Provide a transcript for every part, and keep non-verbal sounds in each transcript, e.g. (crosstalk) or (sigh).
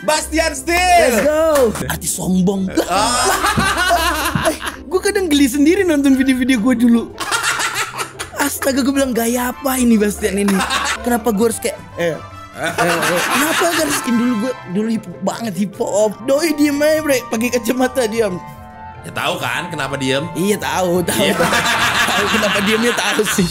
Bastian Steel. Let's go. Arti sombong. (laughs) Ah. Eh, gue kadang geli sendiri nonton video-video gue dulu. Astaga gue bilang gaya apa ini Bastian ini? Kenapa gue harus kayak eh, eh, eh. harus skin dulu gue dulu hip banget hip hop. Doi diem aja bre, pakai kacamata diam. Ya tahu kan kenapa diem? Iya tahu, tahu. Yeah. (laughs) tahu kenapa diemnya tahu sih.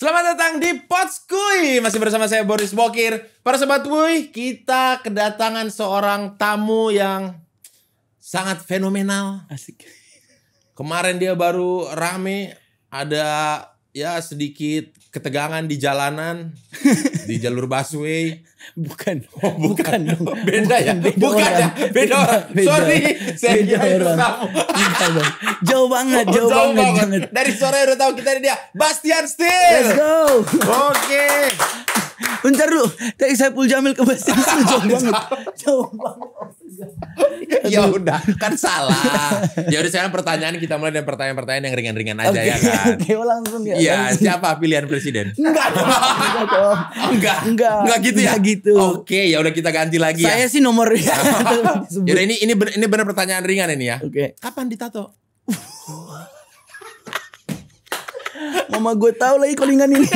Selamat datang di Potskui. Masih bersama saya Boris Bokir. Para sobat Wuy, kita kedatangan seorang tamu yang sangat fenomenal. Asik. Kemarin dia baru rame ada ya sedikit ketegangan di jalanan (laughs) di jalur busway bukan oh, bukan, bukan dong (laughs) beda ya? bukan, ya beda bukan orang. ya beda, beda sorry beda, saya beda orang. Beda, jauh banget oh, jauh, banget, banget. dari sore udah tahu kita ada dia Bastian Steel let's go oke okay bentar dulu. Dari Saiful Jamil ke Mas (laughs) itu jauh banget. Jauh banget. ya udah, kan salah. Ya udah sekarang pertanyaan kita mulai dengan pertanyaan-pertanyaan yang ringan-ringan aja okay. ya kan. Oke, (laughs) okay, langsung ya. Iya, siapa pilihan presiden? Enggak. Enggak. Enggak. Enggak, enggak gitu ya. gitu. Oke, okay, ya udah kita ganti lagi Saya ya. Saya sih nomor ya. Jadi (laughs) ini ini ini benar pertanyaan ringan ini ya. Oke. Okay. Kapan ditato? Mama gue tahu lagi kolingan ini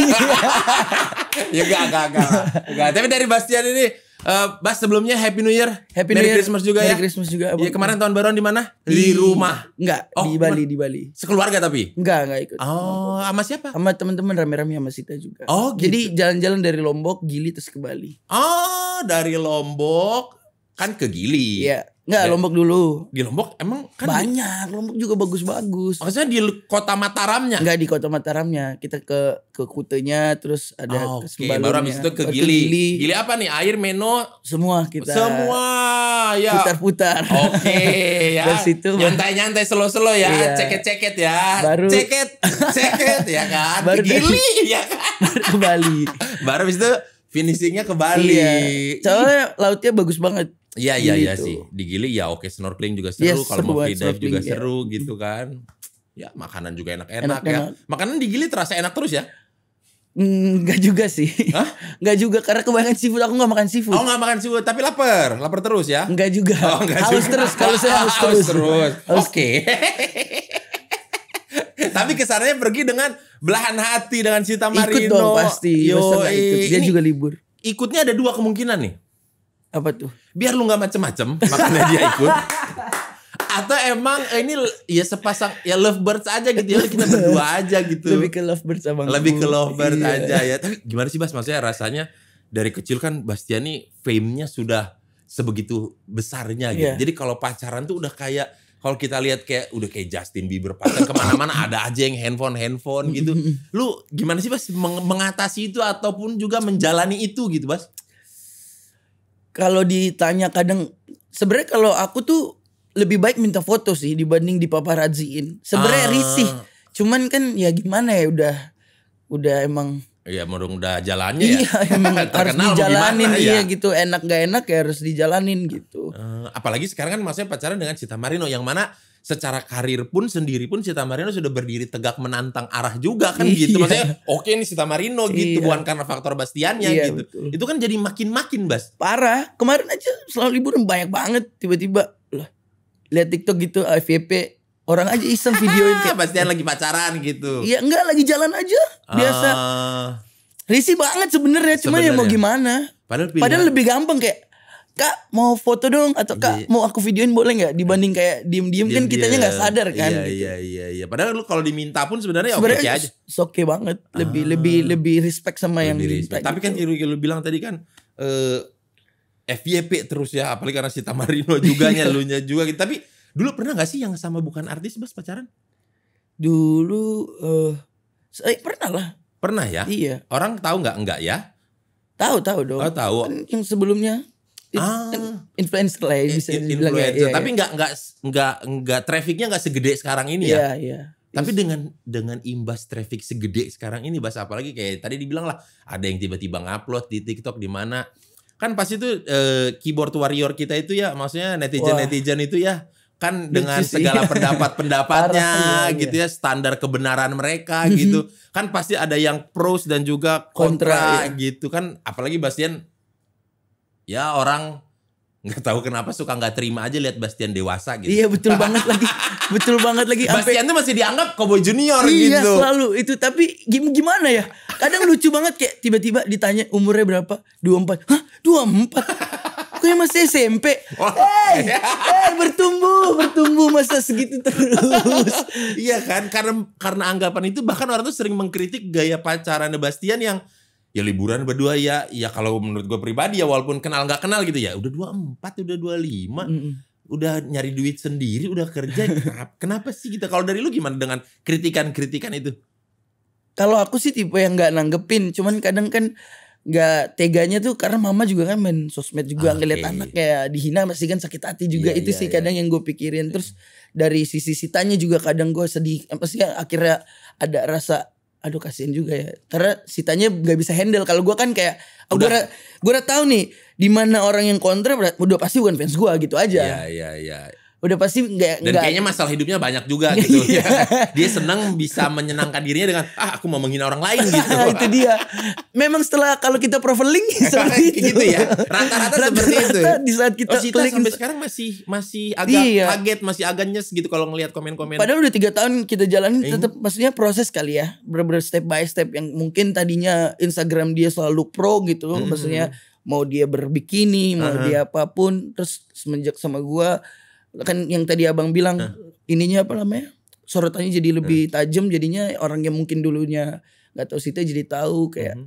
ya gak gak gak enggak. Tapi dari Bastian ini Uh, Bas sebelumnya Happy New Year, Happy Merry New Year, Christmas juga ya. Merry ya. Christmas juga. Iya kemarin tahun baru di mana? Di, rumah. Enggak, oh, di Bali, di Bali. Sekeluarga tapi? Enggak, enggak ikut. Oh, sama siapa? Sama teman-teman rame-rame sama Sita juga. Oh, gitu. Jadi jalan-jalan dari Lombok, Gili terus ke Bali. Oh, dari Lombok kan ke Gili. Iya. Enggak, iya. Lombok dulu. Di Lombok emang kan banyak. Di... Lombok juga bagus-bagus. Maksudnya di kota Mataramnya? Enggak di kota Mataramnya. Kita ke ke Kutenya terus ada oh, ah, okay. baru habis itu ke oh, Gili. ke Gili. Gili apa nih? Air, Meno, semua kita. Semua ya. Putar-putar. Oke, okay, (laughs) ya. Dari situ nyantai-nyantai selo-selo ya. Iya. Ceket-ceket ya. Baru ceket, ceket ya kan. Baru ke Gili dari, (laughs) ya kan. Baru ke Bali. baru habis itu finishingnya ke Bali. Iya. Soalnya lautnya bagus banget. Iya iya iya gitu. sih. Di Gili ya oke snorkeling juga seru, yes, kalau mau free dive juga ya. seru gitu kan. Ya makanan juga enak-enak ya. Makanan di Gili terasa enak terus ya? Enggak mm, juga sih. Enggak (laughs) juga karena kebanyakan seafood aku enggak makan seafood. Oh, enggak makan seafood, tapi lapar. Lapar terus ya? Enggak juga. Oh, enggak haus terus kalau saya haus (laughs) terus. terus. Oke. (laughs) tapi kesannya pergi dengan belahan hati dengan Sita Marino. Ikut dong pasti. Yo, ikut. dia ini, juga libur. Ikutnya ada dua kemungkinan nih apa tuh? Biar lu nggak macem-macem, makanya dia ikut. (laughs) Atau emang eh, ini ya sepasang ya lovebirds aja gitu ya kita berdua aja gitu. Lebih ke lovebirds abang. Lebih ke lovebirds iya. aja ya. Tapi gimana sih Bas maksudnya rasanya dari kecil kan Bastiani fame-nya sudah sebegitu besarnya gitu. Yeah. Jadi kalau pacaran tuh udah kayak kalau kita lihat kayak udah kayak Justin Bieber pacar kemana-mana (laughs) ada aja yang handphone handphone gitu. (laughs) Lu gimana sih Bas mengatasi itu ataupun juga menjalani itu gitu Bas? kalau ditanya kadang sebenarnya kalau aku tuh lebih baik minta foto sih dibanding di dipaparazziin. Sebenarnya ah. risih. Cuman kan ya gimana ya udah udah emang Iya, murung udah jalannya iya, emang (laughs) harus dijalanin ya? iya ya. gitu. Enak gak enak ya harus dijalanin gitu. Uh, apalagi sekarang kan maksudnya pacaran dengan Cita Marino yang mana secara karir pun sendiri pun Sita Marino sudah berdiri tegak menantang arah juga kan iya. gitu. Maksudnya oke okay nih Sita Marino iya. gitu bukan karena faktor Bastiannya iya, gitu. Betul. Itu kan jadi makin-makin Bas. Parah. Kemarin aja selalu liburan banyak banget tiba-tiba lah lihat TikTok gitu FVP orang aja iseng videoin (laughs) kayak Bastian lagi pacaran gitu. Iya enggak lagi jalan aja biasa. Uh... Ah. Risi banget sebenarnya, cuma ya mau gimana. Padahal, Padahal lebih gampang kayak kak mau foto dong atau kak mau aku videoin boleh nggak dibanding kayak diem-diem kan iya, kitanya nggak iya. sadar kan iya gitu. iya iya iya padahal lu kalau diminta pun sebenarnya ya oke okay aja oke okay banget lebih ah. lebih lebih respect sama lebih yang respect. tapi kan gitu. lu bilang tadi kan eh uh, FYP terus ya apalagi karena si Tamarino nya, lu nya juga gitu tapi dulu pernah nggak sih yang sama bukan artis bas pacaran dulu eh, eh pernah lah pernah ya iya orang tahu nggak enggak ya tahu tahu dong oh, tahu kan yang sebelumnya ah, influencer lah ya, bisa ya. influencer. ya, ya, tapi nggak ya. nggak nggak nggak trafficnya nggak segede sekarang ini ya. Iya ya. Tapi dengan dengan imbas traffic segede sekarang ini bahasa apalagi kayak tadi dibilang lah ada yang tiba-tiba ngupload di TikTok di mana kan pasti itu eh, keyboard warrior kita itu ya maksudnya netizen netizen itu ya kan dengan sih. segala (laughs) pendapat-pendapatnya iya, gitu iya. ya standar kebenaran mereka mm-hmm. gitu kan pasti ada yang pros dan juga kontra, kontra iya. gitu kan apalagi Bastian ya orang nggak tahu kenapa suka nggak terima aja lihat Bastian dewasa gitu. Iya betul banget lagi, betul banget lagi. Bastian ampe... tuh masih dianggap kobo junior iya, gitu. Iya selalu itu tapi gimana ya? Kadang lucu banget kayak tiba-tiba ditanya umurnya berapa? 24. Hah? 24. Kayak masih SMP. Oh. Hey, hey, bertumbuh, bertumbuh masa segitu terus. iya kan? Karena karena anggapan itu bahkan orang tuh sering mengkritik gaya pacaran Bastian yang ya liburan berdua ya ya kalau menurut gue pribadi ya walaupun kenal nggak kenal gitu ya udah dua empat udah dua lima mm -mm. udah nyari duit sendiri udah kerja (laughs) kenapa sih kita kalau dari lu gimana dengan kritikan-kritikan itu kalau aku sih tipe yang nggak nanggepin cuman kadang kan nggak teganya tuh karena mama juga kan main sosmed juga okay. Ah, ngeliat anak kayak dihina pasti kan sakit hati juga yeah, itu yeah, sih iya. kadang yang gue pikirin terus dari sisi sitanya juga kadang gue sedih pasti eh, kan akhirnya ada rasa aduh kasihan juga ya karena sitanya nggak bisa handle kalau gue kan kayak oh, gue gue udah tahu nih di mana orang yang kontra udah pasti bukan fans gue gitu aja ya ya ya udah pasti nggak dan enggak. kayaknya masalah hidupnya banyak juga (laughs) gitu ya. (laughs) dia senang bisa menyenangkan dirinya dengan ah aku mau menghina orang lain gitu (laughs) itu dia memang setelah kalau kita profiling gitu ya. seperti itu gitu ya rata-rata seperti rata, itu ya. di saat kita oh, Sita sampai sekarang masih masih agak iya. kaget masih agaknya segitu kalau ngelihat komen-komen padahal udah tiga tahun kita jalanin eh. tetap maksudnya proses kali ya benar-benar step by step yang mungkin tadinya Instagram dia selalu pro gitu hmm. maksudnya mau dia berbikini mau uh -huh. dia apapun terus semenjak sama gua kan yang tadi abang bilang ininya apa namanya sorotannya jadi lebih huh? tajam jadinya orang yang mungkin dulunya nggak tahu situ jadi tahu kayak mm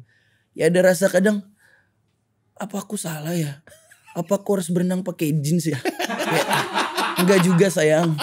ya ada rasa kadang apa aku salah ya apa aku harus berenang pakai jeans ya (laughs) ya enggak juga sayang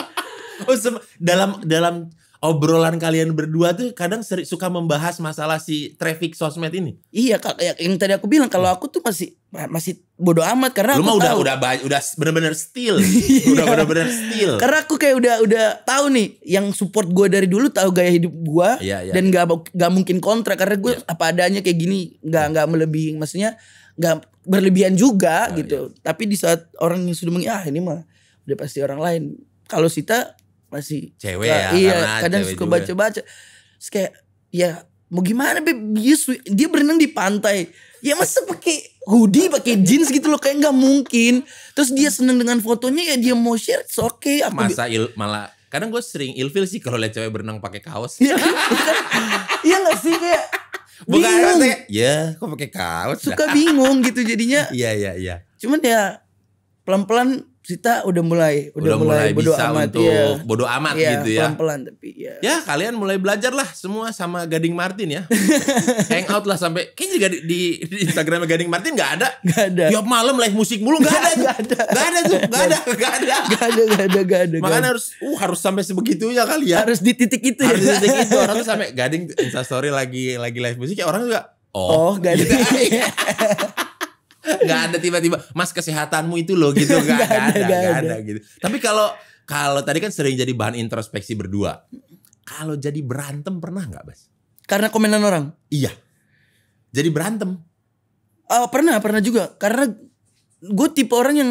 oh dalam dalam obrolan kalian berdua tuh kadang seri, suka membahas masalah si traffic sosmed ini. Iya, kak, ya, yang tadi aku bilang kalau hmm. aku tuh masih masih bodoh amat karena lu mah udah, udah udah udah bener-bener still (laughs) udah iya. bener-bener still karena aku kayak udah udah tahu nih yang support gue dari dulu tahu gaya hidup gue yeah, yeah. dan gak gak mungkin kontra karena gue yeah. apa adanya kayak gini gak iya. nggak melebihi maksudnya gak berlebihan juga oh, gitu iya. tapi di saat orang yang sudah mengi ah ini mah udah pasti orang lain kalau Sita pasti cewek ya, ya iya kadang suka baca baca Terus kayak ya mau gimana be dia dia berenang di pantai ya masa pakai hoodie pakai jeans gitu loh kayak nggak mungkin terus dia seneng dengan fotonya ya dia mau share oke okay masa il malah kadang gue sering ilfil sih kalau lihat cewek berenang pakai kaos (laughs) iya kan? Iya, kan? iya nggak sih kayak (laughs) Bukan bingung. Kayak, ya kok pakai kaos suka bingung gitu jadinya iya iya iya cuman ya pelan pelan kita udah mulai udah, udah mulai, mulai bodo amat, untuk ya. bodo amat ya, gitu ya pelan-pelan tapi ya ya kalian mulai belajar lah semua sama Gading Martin ya (laughs) hang out lah sampai kayaknya di, di, di Instagram Gading Martin nggak ada nggak ada tiap malam live musik mulu nggak ada nggak ada nggak ada tuh nggak ada nggak ada (laughs) nggak ada nggak ada ada makanya harus uh harus sampai sebegitunya kali ya harus di titik itu ya. harus di titik itu orang tuh sampai Gading Instastory lagi lagi live musik ya orang juga oh, oh Gading gitu. (laughs) nggak ada tiba-tiba mas kesehatanmu itu loh gitu (laughs) nggak ada nggak ada, ada. ada gitu tapi kalau kalau tadi kan sering jadi bahan introspeksi berdua kalau jadi berantem pernah nggak bas karena komenan orang iya jadi berantem uh, pernah pernah juga karena gue tipe orang yang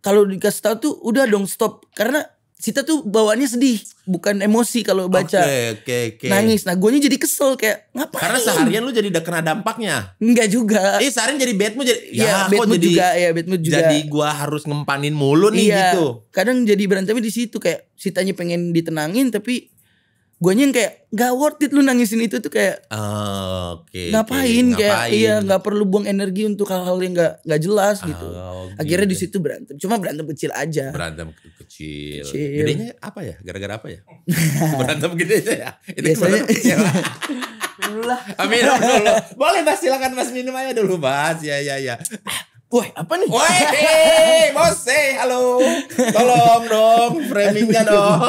kalau dikasih tahu tuh udah dong stop karena Sita tuh bawaannya sedih, bukan emosi kalau baca. Oke, okay, oke, okay, oke. Okay. Nangis. Nah, gue jadi kesel kayak ngapain? Karena seharian lu jadi udah kena dampaknya. Enggak juga. Eh, seharian jadi bad mood jadi ya, ya bad mood jadi, juga, ya bad mood juga. Jadi gua harus ngempanin mulu nih iya, gitu. Kadang jadi berantemnya di situ kayak Sitanya pengen ditenangin tapi guanya yang kayak gak worth it lu nangisin itu tuh kayak oh, okay, ngapain, okay, kayak ngapain. iya nggak perlu buang energi untuk hal-hal yang gak nggak jelas gitu ah, oh, okay. akhirnya di gitu. situ berantem cuma berantem kecil aja berantem kecil, kecil. gedenya apa ya gara-gara apa ya (laughs) berantem gitu ya itu biasanya (laughs) iya. minum lah. amin dulu. Boleh Mas silakan Mas minum aja dulu Mas. Ya ya ya. Wah, apa nih? Woi, (laughs) eh, bos, hey, halo. Tolong dong, framingnya dong.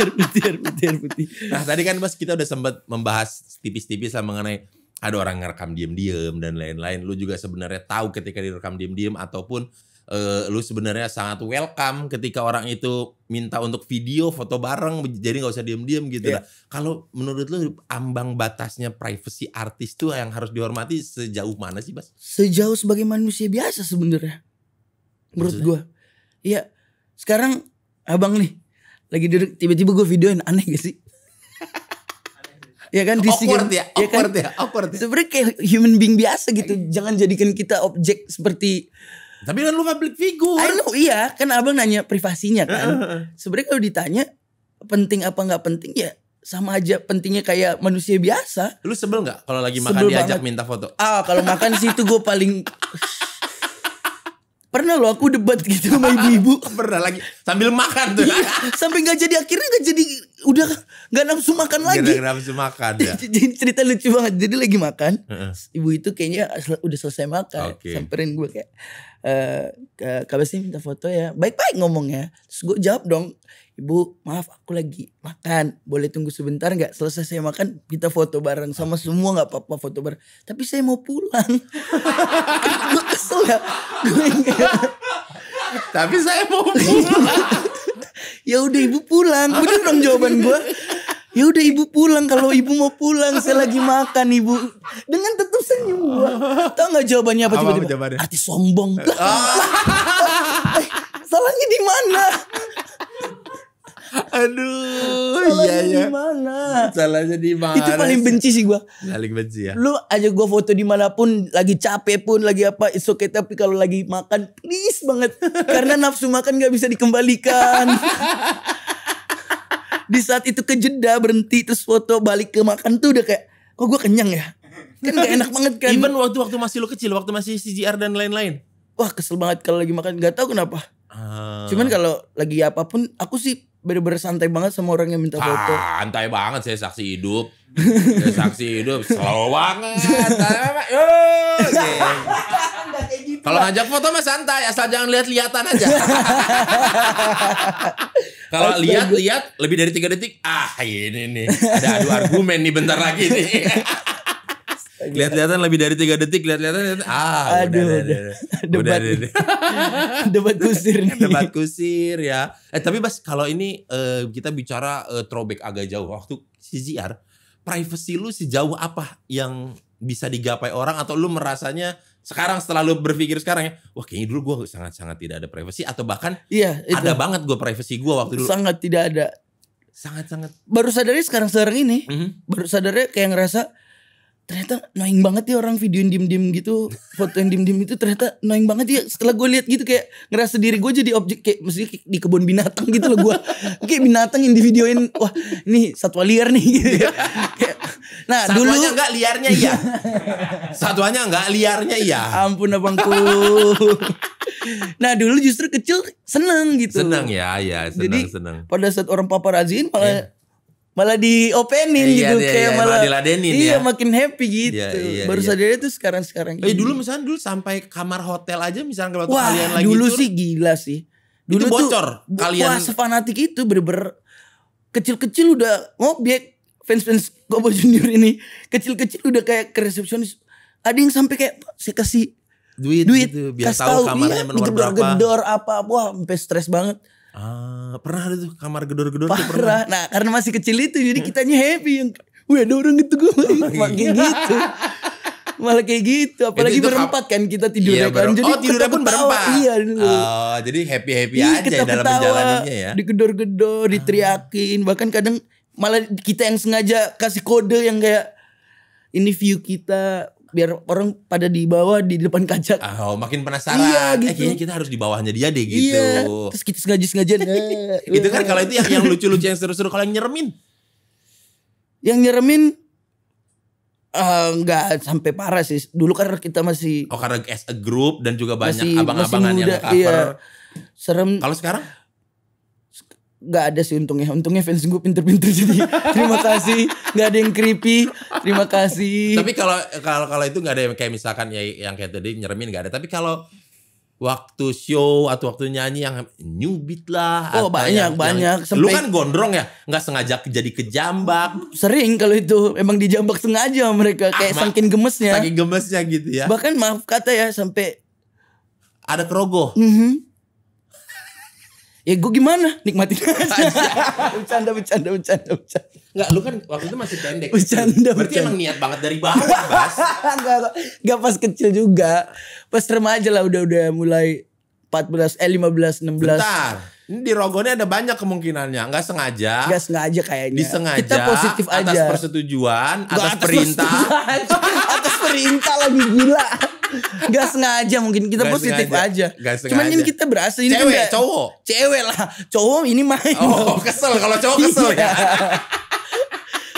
Air putih, air putih, air putih. Nah, tadi kan bos kita udah sempat membahas tipis-tipis lah mengenai ada orang ngerekam diem-diem dan lain-lain. Lu juga sebenarnya tahu ketika direkam diem-diem ataupun uh, lu sebenarnya sangat welcome ketika orang itu minta untuk video foto bareng jadi nggak usah diem-diem gitu yeah. Iya. kalau menurut lu ambang batasnya privacy artis tuh yang harus dihormati sejauh mana sih Bas? Sejauh sebagai manusia biasa sebenarnya menurut gue gua. Iya sekarang abang nih lagi duduk tiba-tiba gue videoin aneh gak sih? (laughs) Iya kan, kan? ya iya kan DC awkward ya, ya kan? ya, awkward ya. Sebenarnya kayak human being biasa gitu. Jangan jadikan kita objek seperti tapi kan lu public figure. I know, iya. Kan abang nanya privasinya kan. Sebenarnya kalau ditanya penting apa nggak penting ya sama aja pentingnya kayak manusia biasa. Lu sebel nggak kalau lagi makan sebel diajak banget. minta foto? Ah, kalau makan sih itu gue paling Pernah loh aku debat gitu sama ibu-ibu. Pernah lagi sambil makan tuh. Iya, sampai nggak jadi akhirnya nggak jadi udah nggak nafsu makan lagi. Gak nafsu makan. Ya. (laughs) cerita lucu banget. Jadi lagi makan, uh-uh. ibu itu kayaknya udah selesai makan, okay. samperin gue kayak, e, kabar sih minta foto ya. Baik-baik ngomong ya Terus gue jawab dong, ibu maaf aku lagi makan, boleh tunggu sebentar nggak? Selesai saya makan kita foto bareng sama semua nggak apa-apa foto bareng. Tapi saya mau pulang. (laughs) gue kesel ya. Gue Tapi saya mau pulang. (laughs) ya udah ibu pulang udah dong jawaban gue ya udah ibu pulang kalau ibu mau pulang saya lagi makan ibu dengan tetap senyum gua tau nggak jawabannya apa tiba-tiba arti sombong ah. (laughs) Eh, salahnya di mana Aduh, Salahnya iya, iya. di mana? Salahnya di mana? Itu paling benci sih gua. Paling benci ya. Lu aja gua foto dimanapun, lagi capek pun, lagi apa, it's okay. Tapi kalau lagi makan, please banget. (laughs) Karena nafsu makan gak bisa dikembalikan. (laughs) di saat itu kejeda berhenti terus foto balik ke makan tuh udah kayak kok gue kenyang ya kan gak enak banget kan even waktu waktu masih lu kecil waktu masih CGR dan lain-lain wah kesel banget kalau lagi makan nggak tahu kenapa uh. cuman kalau lagi apapun aku sih bener-bener santai banget sama orang yang minta foto. Santai banget saya saksi hidup. saya saksi hidup slow banget. Gitu. Kalau ngajak foto mah santai, asal jangan lihat-lihatan aja. (laughs) Kalau lihat-lihat lebih dari tiga detik, ah ini nih ada adu argumen nih bentar lagi nih. (laughs) Lihat-lihatan lebih dari tiga detik, lihat-lihatan lihat, ah aduh, udah, udah, udah. debat. Udah, (laughs) debat kusir (laughs) nih. Debat kusir ya. Eh tapi Bas, kalau ini uh, kita bicara uh, throwback agak jauh waktu CZR, privacy lu sejauh apa yang bisa digapai orang atau lu merasanya sekarang setelah lu berpikir sekarang ya wah kayaknya dulu gue sangat-sangat tidak ada privacy atau bahkan iya, itu. ada banget gue privacy gue waktu dulu sangat tidak ada sangat-sangat baru sadari sekarang sekarang ini mm -hmm. baru sadarnya kayak ngerasa ternyata noing banget ya orang videoin diem-diem gitu foto yang diem-diem itu ternyata noing banget ya setelah gue lihat gitu kayak ngerasa diri gue jadi objek kayak mesti di kebun binatang gitu loh gue (laughs) kayak binatang yang divideoin wah ini satwa liar nih gitu (laughs) nah Satuanya dulu enggak liarnya iya (laughs) satwanya enggak liarnya iya ampun abangku nah dulu justru kecil seneng gitu seneng ya ya seneng jadi seneng pada saat orang paparazziin malah yeah malah di iya, gitu iya, kayak iya, malah diladenin iya ya. makin happy iya, gitu iya, iya, baru iya. itu itu sekarang sekarang eh, dulu misalnya dulu sampai kamar hotel aja misalnya kalau kalian lagi dulu tur, sih gila sih dulu itu bocor tuh, kalian wah sefanatik itu berber kecil-kecil udah ngobek fans-fans Gobo (laughs) Junior ini kecil-kecil udah kayak ke resepsionis ada yang sampai kayak saya kasih duit, duit gitu, biar tahu kamarnya iya, nomor berapa gedor apa wah sampai stres banget Ah, pernah ada tuh kamar gedor-gedor Tuh pernah. Nah, karena masih kecil itu jadi kitanya happy yang wih ada orang gitu gue oh, (laughs) makin iya. gitu. Malah kayak gitu, apalagi itu, itu berempat kan kita tidur iya, ya kan. Jadi oh, tidur pun berempat. Iya Oh, jadi happy-happy iya, aja dalam perjalanannya ya. Digedor-gedor, ah. diteriakin, ah. bahkan kadang malah kita yang sengaja kasih kode yang kayak ini view kita biar orang pada di bawah di depan kaca. Ah, oh, makin penasaran. Iya, eh, gitu. Eh, kayaknya kita harus di bawahnya dia deh iya, gitu. Iya. Terus kita sengaja sengaja. (laughs) Nah, itu kan kalau itu yang yang (laughs) lucu-lucu yang seru-seru kalau yang nyeremin. Yang nyeremin eh, nggak uh, sampai parah sih. Dulu karena kita masih Oh, karena as a group dan juga banyak abang-abangan yang cover. Iya. Serem. Kalau sekarang? nggak ada sih untungnya. Untungnya fans gue pinter-pinter (laughs) jadi terima kasih. Nggak ada yang creepy. Terima kasih. Tapi kalau kalau kalau itu nggak ada yang kayak misalkan ya yang kayak tadi nyeremin nggak ada. Tapi kalau waktu show atau waktu nyanyi yang new beat lah oh banyak yang, banyak yang, lu kan gondrong ya nggak sengaja jadi kejambak sering kalau itu emang dijambak sengaja mereka kayak ah, saking gemesnya saking gemesnya gitu ya bahkan maaf kata ya sampai ada kerogoh mm -hmm ya gue gimana nikmatin (laughs) aja bercanda bercanda bercanda bercanda Enggak, lu kan waktu itu masih pendek bercanda berarti bercanda. emang niat banget dari bawah bas (laughs) nggak nggak pas kecil juga pas remaja lah udah udah mulai 14 eh 15 16 Bentar ini di rogonya ada banyak kemungkinannya. nggak sengaja. nggak sengaja kayaknya. Disengaja. Kita positif atas aja. Atas persetujuan, atas, perintah. (laughs) atas perintah lagi gila. Gak sengaja mungkin kita gak positif sengaja. aja. Gak sengaja. Cuman ini kita berasa ini cewek, kan cowok. Cewek lah. Cowok ini main. Oh, dong. (laughs) kesel kalau cowok iya. kesel ya. (laughs)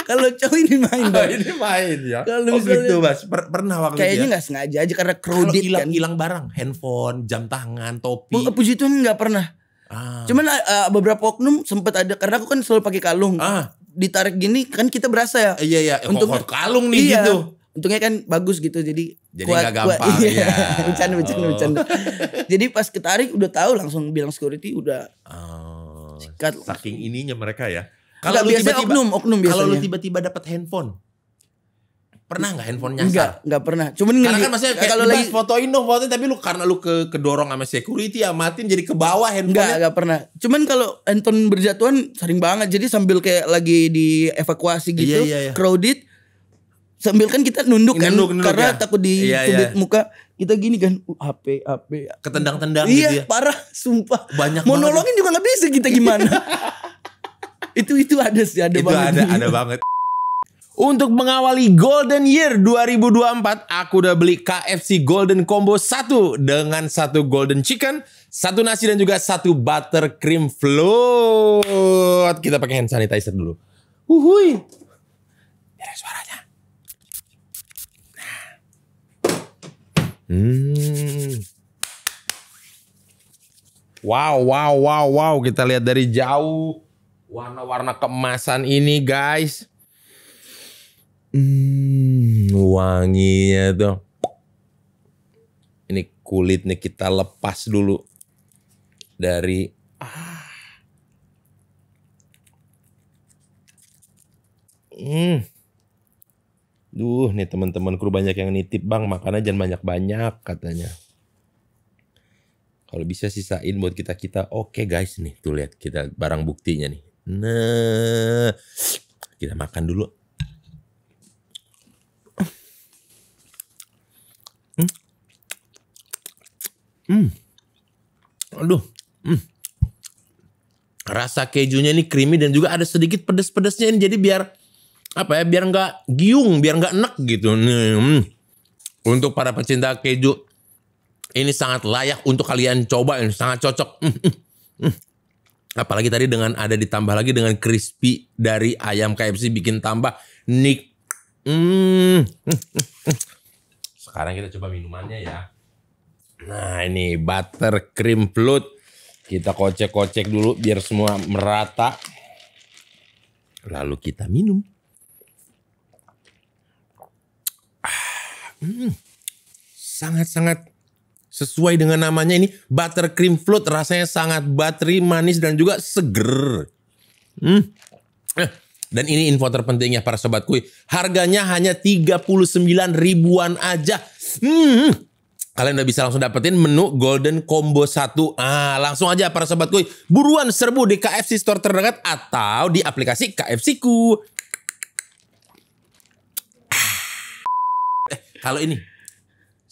Kalau cowok ini main oh, ini main ya. Kalau oh, gitu mas, per pernah waktu Kayaknya ya. nggak sengaja aja karena kredit kan. hilang barang, handphone, jam tangan, topi. Oh, puji Tuhan nggak pernah Ah. Cuman uh, beberapa oknum sempat ada karena aku kan selalu pakai kalung. Ah. Ditarik gini kan kita berasa ya. Iya iya. Ya, Untuk kalung nih iya. gitu. Untungnya kan bagus gitu jadi jadi kuat, gak gampang iya. ya. (laughs) bercanda bercanda oh. bercanda. jadi pas ketarik udah tahu langsung bilang security udah. Oh. Sikat. Saking ininya mereka ya. Kalau biasanya tiba -tiba, oknum oknum Kalau lu tiba-tiba dapat handphone Pernah nggak handphonenya nyasar? nggak pernah. Cuman Karena kan maksudnya kayak kalau lagi fotoin dong, fotoin tapi lu karena lu ke kedorong sama security ya matiin jadi ke bawah handphone. nggak nggak pernah. Cuman kalau handphone berjatuhan sering banget. Jadi sambil kayak lagi di evakuasi iya, gitu, iya, iya, iya. crowded sambil kan kita nunduk, kan nunduk, nunduk karena ya. takut di iya, iya. muka kita gini kan uh, HP HP ketendang-tendang iya, gitu ya. parah sumpah banyak mau nolongin juga nggak bisa kita gimana (laughs) itu itu ada sih ada itu banget ada ada banget untuk mengawali Golden Year 2024, aku udah beli KFC Golden Combo 1 dengan satu Golden Chicken, satu nasi dan juga satu butter cream float. Kita pakai hand sanitizer dulu. Uhuy. Ada suaranya. Hmm. Wow, wow, wow, wow. Kita lihat dari jauh warna-warna kemasan ini, guys. Hmm, wanginya tuh. Ini kulitnya kita lepas dulu dari ah. Hmm. Duh, nih teman teman kru banyak yang nitip bang, makanya jangan banyak-banyak katanya. Kalau bisa sisain buat kita kita. Oke okay, guys nih, tuh lihat kita barang buktinya nih. Nah, kita makan dulu. Hmm. Aduh. Hmm. Rasa kejunya ini creamy dan juga ada sedikit pedes-pedesnya ini jadi biar apa ya biar nggak giung biar nggak enek gitu nih hmm. untuk para pecinta keju ini sangat layak untuk kalian coba ini sangat cocok hmm. Hmm. hmm. apalagi tadi dengan ada ditambah lagi dengan crispy dari ayam KFC bikin tambah nik hmm. hmm, hmm sekarang kita coba minumannya ya Nah ini butter cream float. Kita kocek-kocek dulu biar semua merata. Lalu kita minum. sangat ah, hmm. sangat-sangat sesuai dengan namanya ini butter cream float rasanya sangat buttery manis dan juga seger. Hmm. Eh, dan ini info terpentingnya para sobat kue. Harganya hanya 39 ribuan aja. Hmm. Kalian udah bisa langsung dapetin menu Golden Combo 1. Ah, langsung aja para sobatku Buruan serbu di KFC Store terdekat atau di aplikasi KFC Ku. Ah. Eh, kalau ini.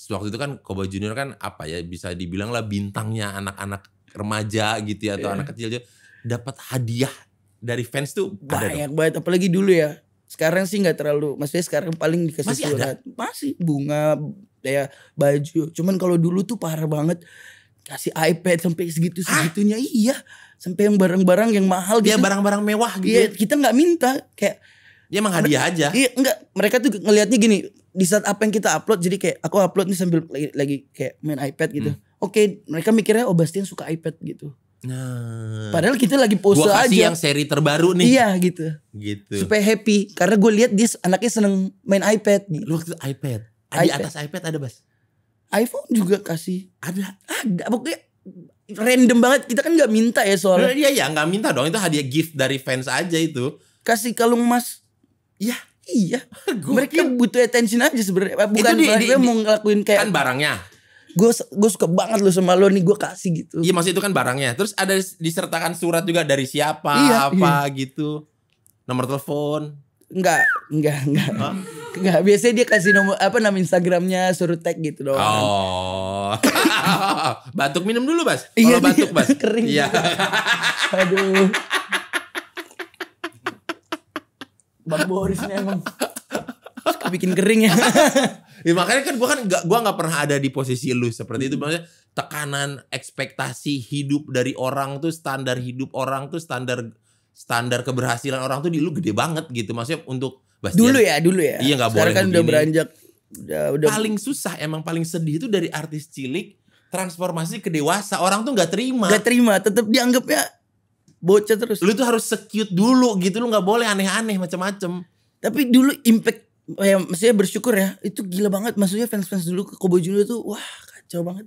Waktu itu kan Koba Junior kan apa ya bisa dibilang lah bintangnya anak-anak remaja gitu ya atau yeah. anak kecil aja dapat hadiah dari fans tuh banyak banget apalagi dulu ya sekarang sih nggak terlalu maksudnya sekarang paling dikasih masih surat ada? masih bunga ya baju cuman kalau dulu tuh parah banget kasih iPad sampai segitu segitunya Hah? iya sampai yang barang-barang yang mahal iya, gitu barang-barang mewah gitu ya, kita nggak minta kayak dia emang hadiah aja iya enggak mereka tuh ngelihatnya gini di saat apa yang kita upload jadi kayak aku upload nih sambil lagi, lagi kayak main iPad gitu hmm. oke mereka mikirnya oh Bastian suka iPad gitu Nah. Padahal kita lagi pose gua kasih aja. yang seri terbaru nih. Iya gitu. Gitu. Supaya happy karena gue lihat dia anaknya seneng main iPad. Gitu. Lu waktu itu iPad. iPad. Di atas iPad ada bas. iPhone juga kasih. Ada. Ada. Pokoknya random banget. Kita kan nggak minta ya soalnya. Iya iya nggak minta dong. Itu hadiah gift dari fans aja itu. Kasih kalung emas. Iya. Iya. (laughs) Mereka butuh attention aja sebenarnya. Eh, bukan itu di, di, di, mau ngelakuin kayak. Kan barangnya gue gue suka banget lo sama lo nih gue kasih gitu iya maksud itu kan barangnya terus ada disertakan surat juga dari siapa iya, apa iya. gitu nomor telepon enggak enggak enggak huh? enggak biasanya dia kasih nomor apa nama instagramnya suruh tag gitu doang oh (laughs) batuk minum dulu bas iya, kalau iya, batuk bas (laughs) kering iya. (laughs) aduh bang Boris nih emang suka bikin kering ya ya, makanya kan gue kan gak, gua gak pernah ada di posisi lu seperti itu. Hmm. Maksudnya tekanan ekspektasi hidup dari orang tuh standar hidup orang tuh standar standar keberhasilan orang tuh di lu gede banget gitu. Maksudnya untuk Bastian, dulu ya, dulu ya. Iya gak boleh. kan udah beranjak udah, udah. Paling susah emang paling sedih itu dari artis cilik transformasi ke dewasa. Orang tuh nggak terima. nggak terima, tetap ya bocah terus. Lu tuh harus secute dulu gitu, lu nggak boleh aneh-aneh macam-macam. Tapi dulu impact ya maksudnya bersyukur ya itu gila banget maksudnya fans-fans dulu ke Kobo Junior tuh wah kacau banget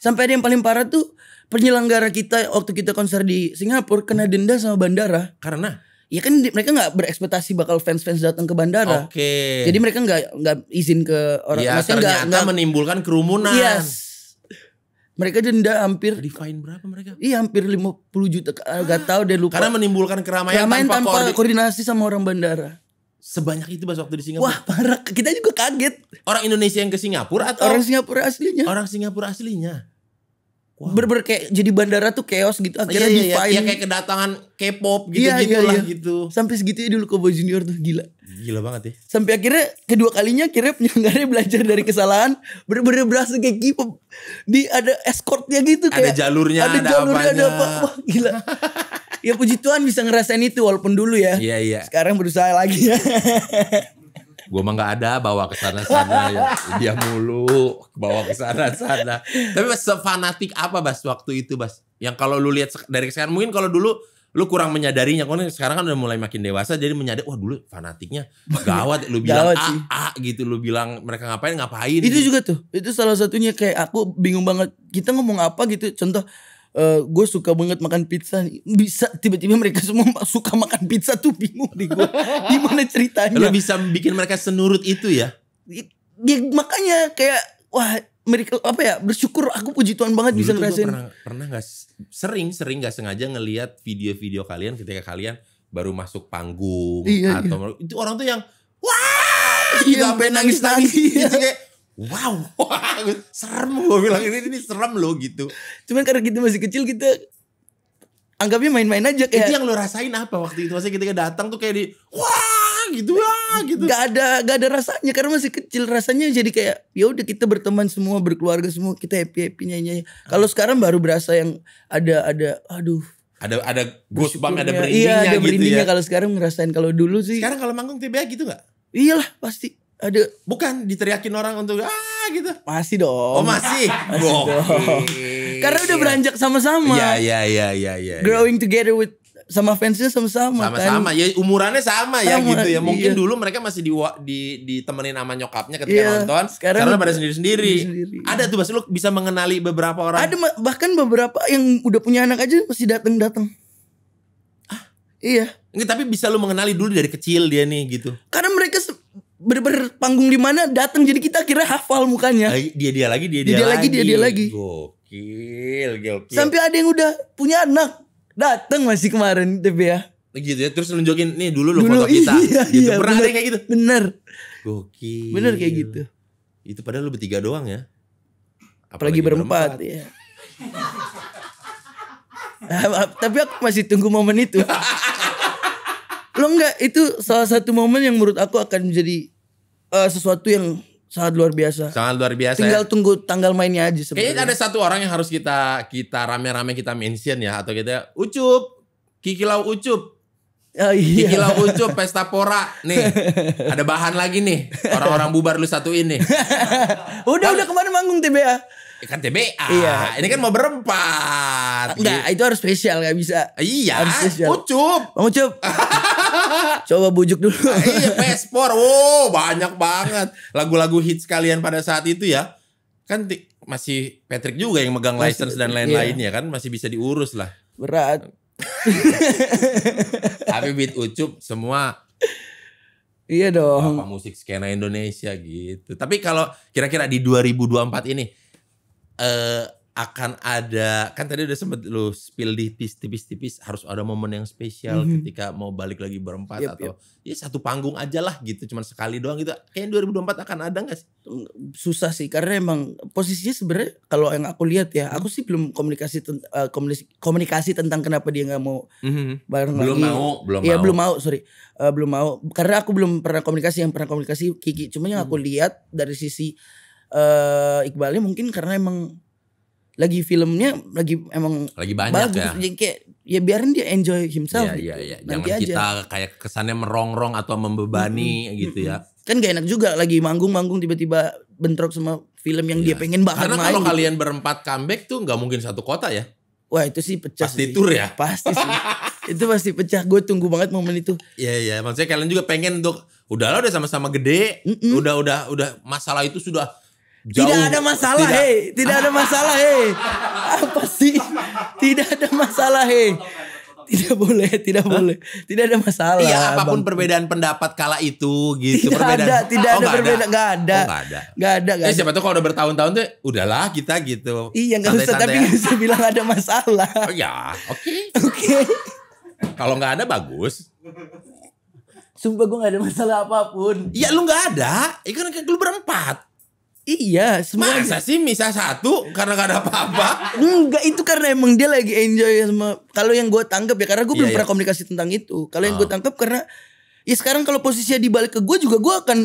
sampai ada yang paling parah tuh penyelenggara kita waktu kita konser di Singapura kena denda sama bandara karena ya kan mereka nggak berekspektasi bakal fans-fans datang ke bandara oke okay. jadi mereka nggak nggak izin ke orang ya, maksudnya nggak nggak menimbulkan kerumunan yes mereka denda hampir di fine berapa mereka? Iya hampir 50 juta ah, eh, gak tau deh lupa. Karena menimbulkan keramaian, keramaian tanpa, tanpa koordinasi sama orang bandara. Sebanyak itu pas waktu di Singapura. Wah, parah. Kita juga kaget. Orang Indonesia yang ke Singapura atau orang Singapura aslinya? Orang Singapura aslinya. Wow. bener kayak jadi bandara tuh chaos gitu iya, akhirnya iya, iya, Iya, kayak kedatangan K-pop gitu iya, gitu iya, iya. gitu. Sampai segitu ya dulu Kobo Junior tuh gila. Gila banget ya. Sampai akhirnya kedua kalinya akhirnya penyelenggara belajar dari kesalahan, bener-bener berasa kayak K-pop. Di ada escortnya gitu kayak. Ada jalurnya, ada, ada jalurnya, apanya. ada apa. apa, gila. (laughs) ya puji Tuhan bisa ngerasain itu walaupun dulu ya. Iya iya. Sekarang berusaha lagi ya. (laughs) gue mah nggak ada bawa ke sana sana ya. dia mulu bawa ke sana sana tapi mas sefanatik apa bas waktu itu bas yang kalau lu lihat dari sekarang mungkin kalau dulu lu kurang menyadarinya kan sekarang kan udah mulai makin dewasa jadi menyadari wah dulu fanatiknya gawat lu bilang gawat A, A gitu lu bilang mereka ngapain ngapain itu gitu. juga tuh itu salah satunya kayak aku bingung banget kita ngomong apa gitu contoh uh, eh, gue suka banget makan pizza bisa tiba-tiba mereka semua suka makan pizza tuh bingung di gue (laughs) gimana ceritanya lo bisa bikin mereka senurut itu ya ya makanya kayak wah mereka apa ya bersyukur aku puji Tuhan banget Dulu bisa ngerasain pernah pernah nggak sering sering nggak sengaja ngelihat video-video kalian ketika kalian baru masuk panggung iya, iya. atau iya. itu orang tuh yang iya, wah gitu iya, sampai nangis nangis, nangis. Iya. kayak wow serem gue bilang ini ini serem loh gitu cuman karena kita masih kecil kita anggapnya main-main aja kayak itu yang lo rasain apa waktu itu maksudnya kita datang tuh kayak di wah gitu wah gitu nggak ada gak ada rasanya karena masih kecil rasanya jadi kayak ya udah kita berteman semua berkeluarga semua kita happy happy nyanyi, -nyanyi. Ah. kalau sekarang baru berasa yang ada ada aduh ada ada gus bang ada berindinya iya ada gitu ya. kalau sekarang ngerasain kalau dulu sih sekarang kalau manggung TBA gitu nggak iyalah pasti ada bukan diteriakin orang untuk ah gitu. Masih dong. Oh masih. masih (laughs) dong. Iya. Karena udah beranjak sama-sama. Iya iya iya iya ya Growing together with sama fansnya sama-sama sama-sama kan? ya umurannya sama, ya, sama ya gitu ya mungkin iya. dulu mereka masih di, di ditemenin sama nyokapnya ketika iya, nonton sekarang karena pada sendiri-sendiri ada tuh pasti lu bisa mengenali beberapa orang ada bahkan beberapa yang udah punya anak aja masih datang-datang Iya. Ini tapi bisa lu mengenali dulu dari kecil dia nih gitu. Karena mereka bener-bener panggung di mana datang jadi kita kira hafal mukanya. Dia dia lagi, dia dia, dia lagi, dia dia lagi. Gokil, gokil. Sampai ada yang udah punya anak datang masih kemarin tapi ya. Gitu ya, terus nunjukin nih dulu lo foto kita. Iya, gitu. iya, Pernah kayak gitu. Bener. Gokil. Bener kayak gitu. Itu padahal lu bertiga doang ya. Apalagi, Apalagi berempat, berempat. ya. nah, (laughs) tapi aku masih tunggu momen itu. (laughs) Lo enggak itu salah satu momen yang menurut aku akan menjadi uh, sesuatu yang sangat luar biasa. Sangat luar biasa. Tinggal ya? tunggu tanggal mainnya aja sebenarnya. Kayaknya ada satu orang yang harus kita kita rame-rame kita mention ya atau kita ucup Kikilau Ucup. Oh, iya. Kikilau (laughs) Ucup Pesta Pora nih. Ada bahan lagi nih. Orang-orang bubar lu satu ini. (laughs) udah Lalu, udah kemarin manggung TBA. Ikan TBA. Iya. Ini kan mau berempat. Enggak, gitu. itu harus spesial gak bisa. Iya. Ucup. Bang Ucup. (laughs) Coba bujuk dulu. Ah, iya, Pespor. Wow, banyak banget. Lagu-lagu hits kalian pada saat itu ya. Kan masih Patrick juga yang megang masih, license dan iya. lain-lainnya iya. kan masih bisa diurus lah. Berat. (laughs) Tapi beat ucup semua Iya dong. Apa musik skena Indonesia gitu. Tapi kalau kira-kira di 2024 ini uh, akan ada kan tadi udah sempet lu spill di tipis-tipis harus ada momen yang spesial mm-hmm. ketika mau balik lagi berempat yep, atau yep. ya satu panggung aja lah gitu cuman sekali doang gitu kayaknya 2024 akan ada gak sih susah sih karena emang posisinya sebenarnya kalau yang aku lihat ya aku sih belum komunikasi uh, eh, komunikasi, komunikasi tentang kenapa dia nggak mau mm-hmm. bareng belum lagi mau belum ya mau. belum mau sorry uh, belum mau karena aku belum pernah komunikasi yang pernah komunikasi Kiki cuman yang mm-hmm. aku mhm. lihat dari sisi uh, Iqbalnya mungkin karena emang lagi filmnya lagi emang lagi banyak bagus. ya. Jadi kayak ya biarin dia enjoy himself. Iya gitu. iya iya. Nanti Jangan aja. kita kayak kesannya merongrong atau membebani mm -hmm. gitu ya. Kan gak enak juga lagi manggung-manggung tiba-tiba bentrok sama film yang yeah. dia iya. pengen banget Karena kalau kalian berempat comeback tuh nggak mungkin satu kota ya. Wah itu sih pecah Pasti sih. tour ya? Pasti sih. (laughs) itu pasti pecah. Gue tunggu banget momen itu. Iya iya. Maksudnya kalian juga pengen untuk. udah Udahlah udah sama-sama gede. Mm -mm. Udah udah udah masalah itu sudah Jauh. Tidak ada masalah, heh hei. Tidak ada masalah, hei. Apa sih? Tidak ada masalah, hei. Tidak boleh, tidak Hah? boleh. Tidak ada masalah. Iya, apapun bang. perbedaan pendapat kala itu gitu. Tidak perbedaan. ada, tidak oh, ada perbedaan. Gak ada. Oh, gak ada. gak ada. Gak eh, ada. Eh, siapa tuh kalau udah bertahun-tahun tuh udahlah kita gitu. Iya, enggak usah tapi gak usah bilang ada masalah. Oh ya, oke. Okay. Oke. Okay. kalau enggak ada bagus. Sumpah gue gak ada masalah apapun. Iya lu gak ada. Ya kan lu berempat. Iya, semuanya. Masa sih bisa satu karena gak ada apa-apa? (laughs) Enggak, itu karena emang dia lagi enjoy sama. Kalau yang gue tangkap ya karena gue iya, belum iya, pernah komunikasi tentang itu. Kalau yang gue ah. tangkap karena ya sekarang kalau posisinya dibalik ke gue juga gue akan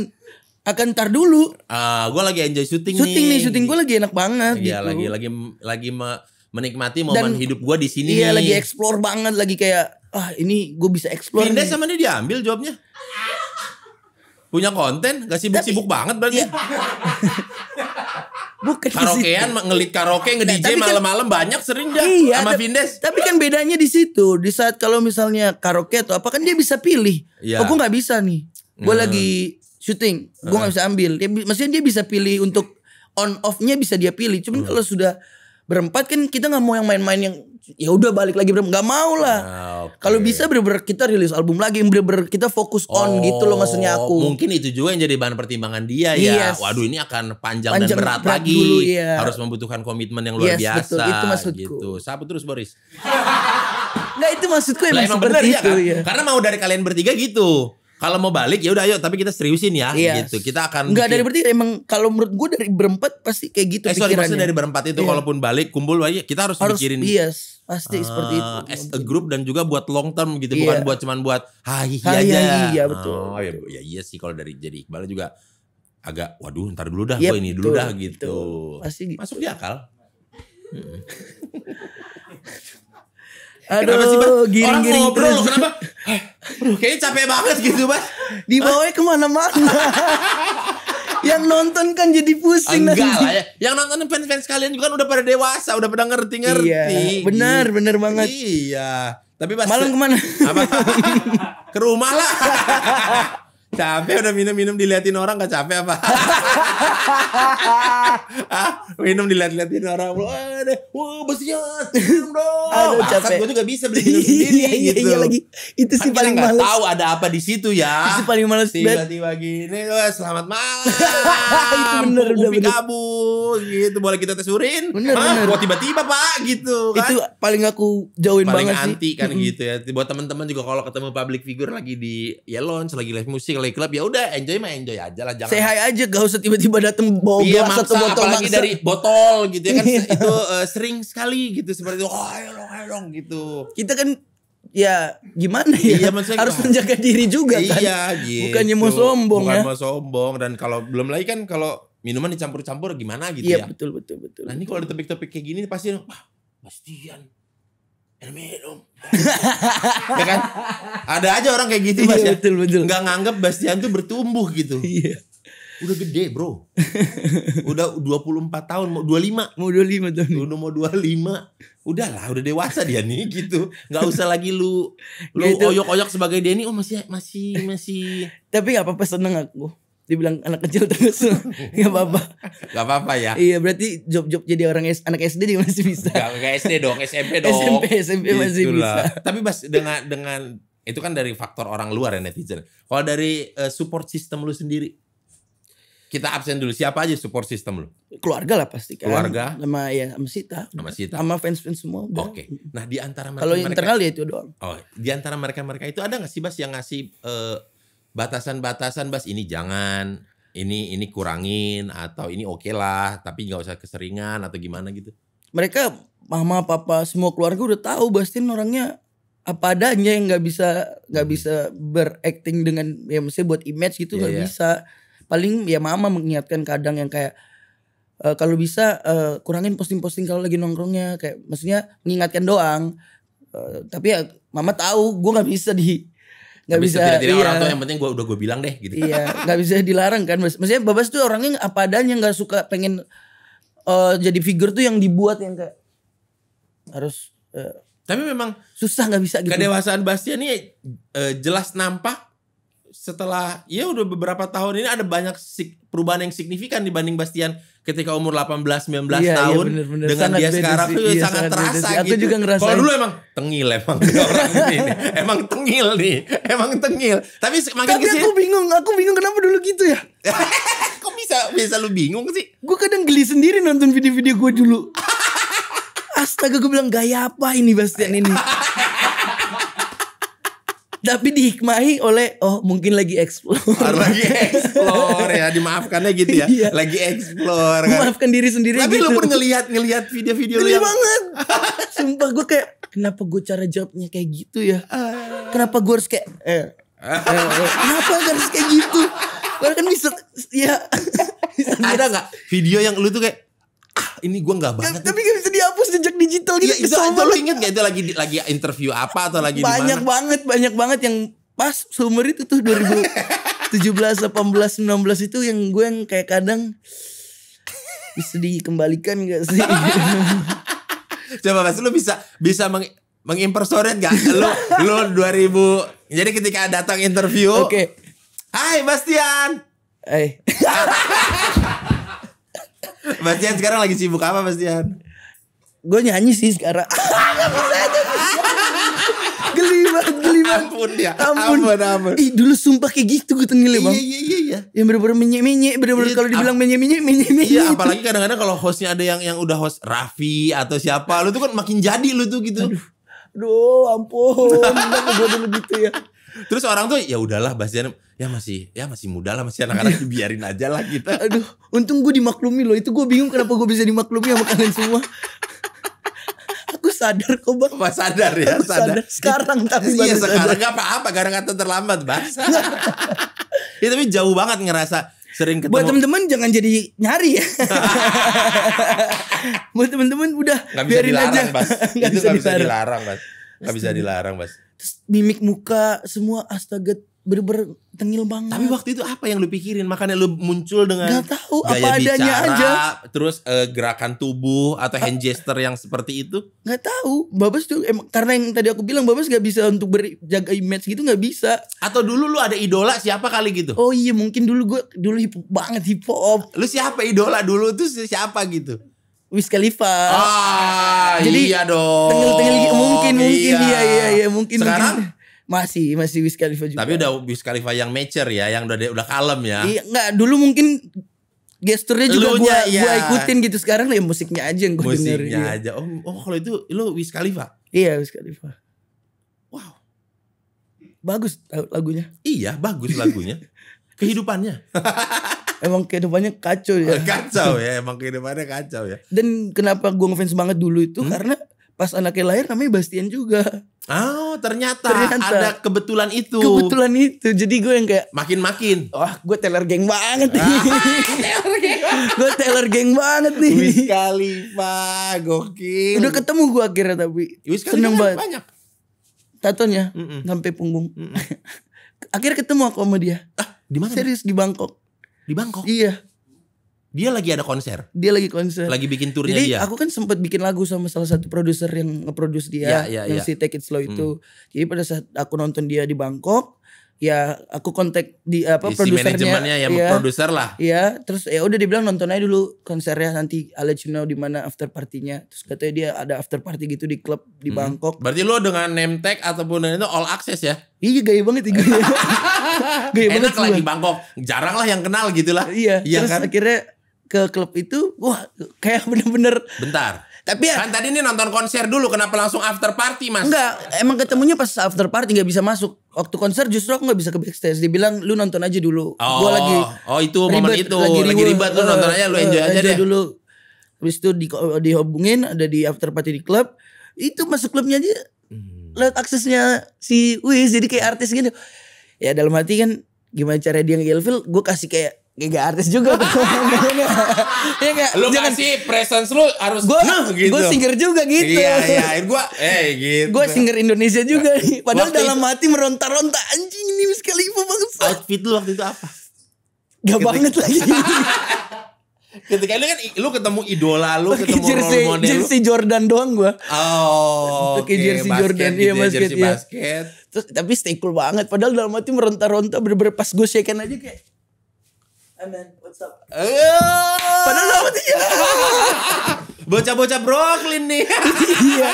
akan tar dulu. Ah, uh, gue lagi enjoy syuting, syuting nih. nih. Syuting gue lagi enak banget. Iya, gitu. lagi lagi lagi menikmati momen Dan, hidup gue di sini. Iya, lagi explore banget, lagi kayak ah ini gue bisa explore. Pindah sama dia diambil jawabnya punya konten gak sibuk-sibuk banget berarti. Iya. (laughs) Bukan karaokean ngelit karaoke nge DJ nah, kan- malam-malam kan, banyak sering dia iya, sama Vindes. Tapi kan bedanya di situ. Di saat kalau misalnya karaoke atau apa kan dia bisa pilih. Iya. Oh, gue nggak bisa nih. Gue hmm. lagi syuting, gue nggak hmm. bisa ambil. Dia, maksudnya dia bisa pilih untuk on off-nya bisa dia pilih. Cuman hmm. kalau sudah berempat kan kita nggak mau yang main-main yang ya udah balik lagi bener nggak mau lah nah, okay. kalau bisa bener kita rilis album lagi bener-bener kita fokus on oh, gitu loh maksudnya oh, aku mungkin itu juga yang jadi bahan pertimbangan dia ya. yes. ya waduh ini akan panjang, panjang dan berat, lagi dulu, ya. harus membutuhkan komitmen yang luar yes, biasa betul. itu maksudku gitu. sabut terus Boris Nah, itu maksudku yang nah, seperti bener, iya itu ya, kan? ya. Karena mau dari kalian bertiga gitu kalau mau balik ya udah ayo tapi kita seriusin ya iya. gitu. Kita akan nggak dari berarti emang kalau menurut gue dari berempat pasti kayak gitu eh, sorry, maksudnya dari berempat itu iya. kalaupun balik kumpul lagi kita harus, harus mikirin bias pasti uh, seperti itu. As a group dan juga buat long term gitu iya. bukan buat cuman buat hai aja. Iya ah, betul. Oh, ya, ya iya sih kalau dari jadi Iqbal juga agak waduh ntar dulu dah yep, iya, gue ini dulu betul, dah gitu. Betul. Pasti gitu. Masuk di akal. Hmm. (laughs) Aduh, kenapa sih, bang? Giring, Orang giring ngobrol terus. kenapa? Aduh, eh, kayaknya capek banget gitu, Bas. Dibawa kemana-mana. (laughs) yang nonton kan jadi pusing Enggak nanti. lah ya. Yang nonton fans-fans kalian juga kan udah pada dewasa, udah pada ngerti-ngerti. Iya, benar, benar banget. Iya. Tapi pas malam kemana? Apa? (laughs) Ke rumah lah. (laughs) Capek udah minum-minum diliatin orang gak capek apa? (laughs) Ah, minum diliat-liatin orang. Wah, Wah, besinya minum dong. Aduh, capek. Gue juga bisa beli minum (laughs) iya, sendiri iya, iya, gitu. Iya, lagi. Itu sih kan paling males. tahu ada apa di situ ya. Itu sih paling males. Tiba-tiba gini, wah, selamat (laughs) malam. itu bener udah bener. kabur gitu. Boleh kita tes urin? Bener, bener. Wah, tiba-tiba, Pak, gitu kan. Itu paling aku jauhin paling banget sih. Paling anti kan gitu ya. Buat teman-teman juga kalau ketemu public figure lagi di ya launch, lagi live musik, Relay Club ya udah enjoy mah enjoy aja lah jangan. sehat aja gak usah tiba-tiba dateng bawa iya, mangsa, satu botol lagi dari botol gitu ya kan (laughs) itu uh, sering sekali gitu seperti itu. Oh, ayo dong, ayo gitu. Kita kan ya gimana ya iya, harus kan. menjaga diri juga kan iya, gitu. bukannya mau gitu. sombong bukan ya mau sombong dan kalau belum lagi kan kalau minuman dicampur-campur gimana gitu iya, ya betul betul betul nah ini kalau ada topik-topik kayak gini pasti wah pastian minum. (laughs) ya kan? Ada aja orang kayak gitu iya, Mas ya. Betul betul. Gak nganggep Bastian tuh bertumbuh gitu. Iya. Udah gede bro Udah 24 tahun Mau 25 Mau 25 tahun Udah mau 25 Udah lah udah dewasa dia nih gitu Gak usah lagi lu Lu oyok-oyok sebagai Denny Oh masih masih masih Tapi gak apa-apa seneng aku dibilang anak kecil terus (laughs) nggak apa-apa nggak apa-apa ya iya berarti job-job jadi orang S, anak SD juga masih bisa nggak SD dong SMP dong SMP SMP masih gitu bisa tapi bas dengan dengan itu kan dari faktor orang luar ya netizen kalau dari uh, support system lu sendiri kita absen dulu siapa aja support system lu keluarga lah pasti kan keluarga sama ya sama Sita sama Sita sama fans fans semua oke okay. nah di antara mereka kalau internal mereka, ya itu doang oh di antara mereka mereka itu ada nggak sih bas yang ngasih uh, batasan-batasan bas ini jangan ini ini kurangin atau ini oke okay lah tapi nggak usah keseringan atau gimana gitu mereka mama papa semua keluarga udah tahu Bastin orangnya apa adanya yang nggak bisa nggak hmm. bisa beracting dengan ya mesti buat image gitu iya, nggak yeah, yeah. bisa paling ya mama mengingatkan kadang yang kayak uh, kalau bisa uh, kurangin posting-posting kalau lagi nongkrongnya kayak maksudnya mengingatkan doang uh, tapi ya mama tahu gue nggak bisa di nggak bisa tidak iya. orang tuh yang penting gue udah gue bilang deh gitu iya nggak bisa dilarang kan maksudnya babas tuh orangnya apa adanya nggak suka pengen uh, jadi figur tuh yang dibuat yang kayak harus uh, tapi memang susah nggak bisa gitu. kedewasaan Bastian ini uh, eh, jelas nampak setelah ya udah beberapa tahun ini ada banyak perubahan yang signifikan dibanding Bastian ketika umur 18 19 iya, iya, tahun iya, bener, bener. dengan sangat dia sekarang sih, iya, sangat terasa gitu. juga ngerasain. Kalau dulu emang tengil emang (laughs) orang ini, nih. emang tengil nih, emang tengil. Tapi makin Tapi aku bingung, aku bingung kenapa dulu gitu ya. (laughs) Kok bisa bisa lu bingung sih? Gue kadang geli sendiri nonton video-video gue dulu. (laughs) Astaga gue bilang gaya apa ini Bastian ini tapi dihikmahi oleh oh mungkin lagi explore oh, lagi explore ya dimaafkannya gitu ya iya. lagi explore kan. maafkan diri sendiri tapi gitu. lu pun ngelihat ngelihat video-video lu yang... banget (laughs) sumpah gue kayak kenapa gue cara jawabnya kayak gitu ya ah. kenapa gue harus kayak eh, eh, eh. kenapa harus kayak gitu Gue kan bisa ya. (laughs) Bisa ada nggak video yang lu tuh kayak ah, ini gue nggak banget. tapi gak bisa dihapus jejak digital gitu. Ya, itu, itu lo inget gak itu lagi lagi interview apa atau lagi banyak dimana? banget banyak banget yang pas sumber itu tuh 2017 18 19 itu yang gue yang kayak kadang bisa dikembalikan gak sih? Coba mas lu bisa bisa meng mengimpersonate gak? Lu lu 2000 jadi ketika datang interview. Oke. Okay. Hai Bastian. Hai. Eh. (laughs) Bastian sekarang lagi sibuk apa Bastian? Gue nyanyi sih sekarang. geli banget, geli banget. Ampun ya. Ampun. ampun, ampun. Ih, dulu sumpah kayak gitu gue tengil iya, bang. Iya, iya, iya. Yang bener-bener menye-menye. Bener-bener iya, kalau dibilang menye-menye, menye-menye. Iya, gitu. apalagi kadang-kadang kalau hostnya ada yang yang udah host Raffi atau siapa. Lu tuh kan makin jadi lu tuh gitu. Aduh, Aduh ampun. gue dulu gitu ya. Terus orang tuh ya udahlah Bastian ya masih ya masih muda lah masih anak-anak iya. biarin aja lah kita. (laughs) Aduh, untung gue dimaklumi loh. Itu gue bingung kenapa gue bisa dimaklumi sama kalian semua. Aku sadar kok bang. Apa sadar ya? Aku sadar. sadar. Sekarang tapi iya sekarang gak apa-apa karena kata terlambat bang. (laughs) ya tapi jauh banget ngerasa sering ketemu. Buat temen-temen jangan jadi nyari ya. (laughs) Buat temen-temen udah gak bisa dilarang, aja. Bas. Gak Itu bisa gak bisa dilarang, Bas. Gak bisa dilarang, Bas terus mimik muka semua astaga berber tengil banget. Tapi waktu itu apa yang lu pikirin? Makanya lu muncul dengan Gak tahu gaya apa adanya bicara, aja. Terus uh, gerakan tubuh atau hand gesture yang seperti itu? Gak tahu. Babas tuh emang karena yang tadi aku bilang Babas gak bisa untuk berjaga image gitu gak bisa. Atau dulu lu ada idola siapa kali gitu? Oh iya mungkin dulu gue dulu hip banget hip hop. Lu siapa idola dulu tuh siapa gitu? Wiz Khalifa. Ah, Jadi, iya dong. Tengil-tengil gitu. mungkin mungkin iya iya iya, iya mungkin Sekarang mungkin. Masih masih Wiz Khalifa juga. Tapi udah Wiz Khalifa yang mature ya, yang udah udah kalem ya. Iya, enggak dulu mungkin gesturnya juga gua iya. gua ikutin gitu sekarang ya musiknya aja yang gua musiknya denger. Musiknya aja. Oh, oh kalau itu lu Wiz Khalifa. Iya, Wiz Khalifa. Wow. Bagus lagunya. Iya, bagus lagunya. (laughs) Kehidupannya. (laughs) emang kehidupannya kacau ya. (laughs) Kacau ya, emang kehidupannya kacau ya. Dan kenapa gue ngefans banget dulu itu hmm? karena pas anaknya lahir namanya Bastian juga. Oh ternyata, ternyata ada kebetulan itu. Kebetulan itu. Jadi gue yang kayak makin-makin. Wah, gue teller geng banget nih. Ah. (laughs) gue teller geng banget nih. Wis kali, Pak. Gokil. Udah ketemu gue akhirnya tapi. Wis kali Seneng kan banget. Banyak. Tatonya mm -mm. sampai punggung. Mm -mm. (laughs) akhirnya ketemu aku sama dia. Ah, di mana? Serius di Bangkok. Di Bangkok. Iya. Dia lagi ada konser. Dia lagi konser. Lagi bikin turnya dia. aku kan sempat bikin lagu sama salah satu produser yang nge ngeproduce dia, ya, ya, yang ya. si Take It Slow itu. Hmm. Jadi pada saat aku nonton dia di Bangkok, ya aku kontak di apa di produsernya ya, ya produser lah ya terus ya udah dibilang nonton aja dulu konsernya nanti I'll let you know di mana after partinya terus katanya dia ada after party gitu di klub di hmm. Bangkok berarti lo dengan name tag ataupun itu all access ya iya gaya banget gaya, (laughs) gaya banget enak lah di Bangkok jarang lah yang kenal gitulah iya, iya terus kan? akhirnya ke klub itu wah kayak bener-bener bentar tapi ya, kan tadi ini nonton konser dulu kenapa langsung after party mas? Enggak, emang ketemunya pas after party nggak bisa masuk. Waktu konser justru aku nggak bisa ke backstage. Dia bilang lu nonton aja dulu. Oh, gua lagi oh itu ribet, momen itu lagi, ribet, lagi ribet lu nonton aja lu enjoy uh, aja enjoy deh. dulu. Habis itu di, dihubungin ada di after party di klub. Itu masuk klubnya aja hmm. lewat aksesnya si Wiz jadi kayak artis gitu. Ya dalam hati kan gimana cara dia ngilfil gue kasih kayak gak artis juga (laughs) Iya gak iya Lu Jangan. sih presence lu harus gua, nah, gitu. Gue singer juga gitu. Iya, iya. Gue eh gitu. Gue singer Indonesia juga nih. Padahal dalam itu, hati meronta-ronta anjing ini sekali bangsa. Outfit lu waktu itu apa? Gak Ketika. banget lagi. (laughs) Ketika lu kan lu ketemu idola lu, ketemu jersey, role model jersey lu. Jordan doang gue, Oh. okay. jersey basket, Jordan, iya, gitu iya basket, jersey ya. basket. Terus tapi stay cool banget padahal dalam hati meronta-ronta bener-bener pas gue shake aja kayak Amen, what's up? Eh. Padahal sama dia. (laughs) Bocah-bocah Brooklyn nih. (laughs) Iya.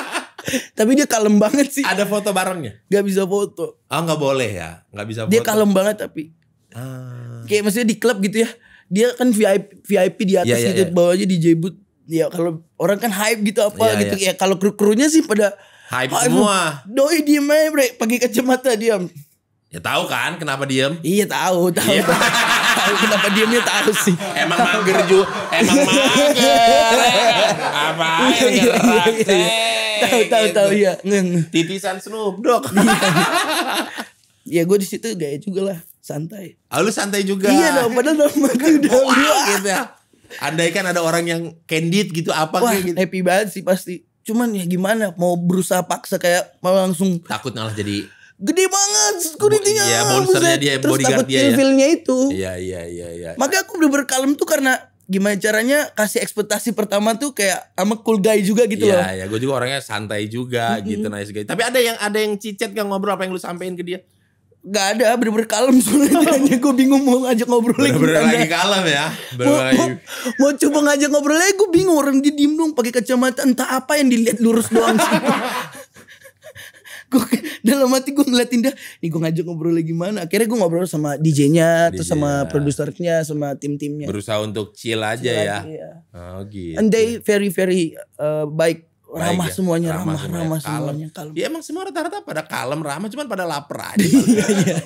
Tapi dia kalem banget sih. Ada foto barengnya? Gak bisa foto. Ah oh, gak boleh ya? Gak bisa foto. Dia kalem banget tapi. Ah. Kayak maksudnya di klub gitu ya. Dia kan VIP, VIP di atas yeah, iya, gitu. Yeah. Bawahnya DJ boot. Ya kalau orang kan hype gitu apa iya, gitu. Iya. Ya kalau kru-krunya sih pada. Hype, semua. Doi diem aja bre. Pagi kacamata diam. Ya tahu kan kenapa diem? Iya tahu. Tahu. (laughs) tahu kenapa diamnya tahu sih. Emang mager juga, emang (laughs) mager. Apa iya, iya, iya, Tahu tahu gitu. tahu ya. Titisan Snoop Dogg. ya gue di situ gaya juga lah, santai. Ah lu santai juga. Iya dong, padahal dong hati kan udah gitu. Ya. Andai kan ada orang yang candid gitu apa Wah, gitu. happy banget sih pasti. Cuman ya gimana mau berusaha paksa kayak mau langsung takut ngalah jadi gede banget security-nya. Iya, dia, Terus bodyguard dia ya. ya. itu. Iya, iya, iya, iya. Makanya aku udah berkalem tuh karena gimana caranya kasih ekspektasi pertama tuh kayak sama cool guy juga gitu ya, loh. Iya, ya, gue juga orangnya santai juga mm -hmm. gitu nice guy. Tapi ada yang ada yang cicet gak ngobrol apa yang lu sampein ke dia? Gak ada, bener-bener kalem soalnya (laughs) gue bingung mau ngajak ngobrol lagi. Bener-bener lagi ya? kalem ya. Bener -bener mau, lagi. mau, mau coba ngajak ngobrol lagi gue bingung orang dia diem dong pakai kacamata entah apa yang dilihat lurus doang. (laughs) gue dalam hati gue ngeliatin dia nih gue ngajak ngobrol lagi mana akhirnya gue ngobrol sama DJ-nya DJ terus sama produsernya sama tim-timnya berusaha untuk chill aja chill ya aja, ya. oh gitu and they very very uh, baik ramah Baik, ya? semuanya ramah ramah, ramah semuanya kalem. Ya emang semua rata-rata pada kalem ramah cuman pada lapar aja. (laughs) Iya, iya.